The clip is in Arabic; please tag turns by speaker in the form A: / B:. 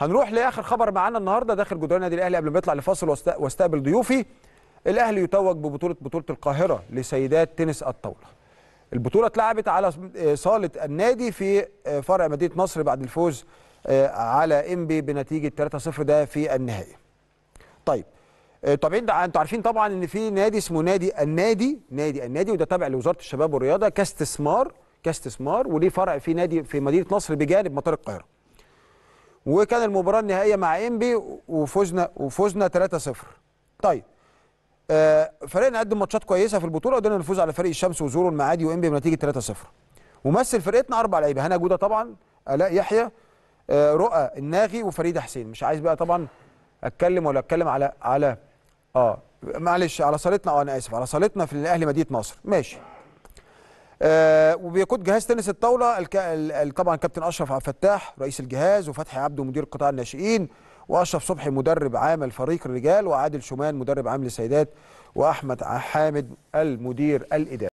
A: هنروح لاخر خبر معانا النهارده داخل جدران النادي الاهلي قبل ما يطلع لفاصل واستقبل ضيوفي الاهلي يتوج ببطوله بطوله القاهره لسيدات تنس الطاوله البطوله اتلعبت على صاله النادي في آه، فرع مدينه نصر بعد الفوز آه، على انبي بنتيجه 3-0 ده في النهائي طيب آه، طبعا انتوا عارفين طبعا ان في نادي اسمه نادي النادي نادي النادي وده تابع لوزاره الشباب والرياضه كاستثمار كاستثمار وليه فرع في نادي في مدينه نصر بجانب مطار القاهره وكان المباراه النهائيه مع انبي وفوزنا وفوزنا 3-0 طيب آه فريقنا قدم ماتشات كويسه في البطوله قدرنا نفوز على فريق الشمس وزور المعادي وانبي بنتيجه 3-0 ومثل فرقتنا اربع لعيبه هنا جوده طبعا الاء يحيى آه رؤى الناغي وفريده حسين مش عايز بقى طبعا اتكلم ولا اتكلم على على اه معلش على صالتنا اه انا اسف على صالتنا في الاهلي مدينه نصر ماشي آه، وبيقود جهاز تنس الطاوله الك... ال... طبعا كابتن اشرف عبد الفتاح رئيس الجهاز وفتحي عبده مدير قطاع الناشئين واشرف صبحي مدرب عام الفريق الرجال وعادل شومان مدرب عام للسيدات واحمد حامد المدير الاداري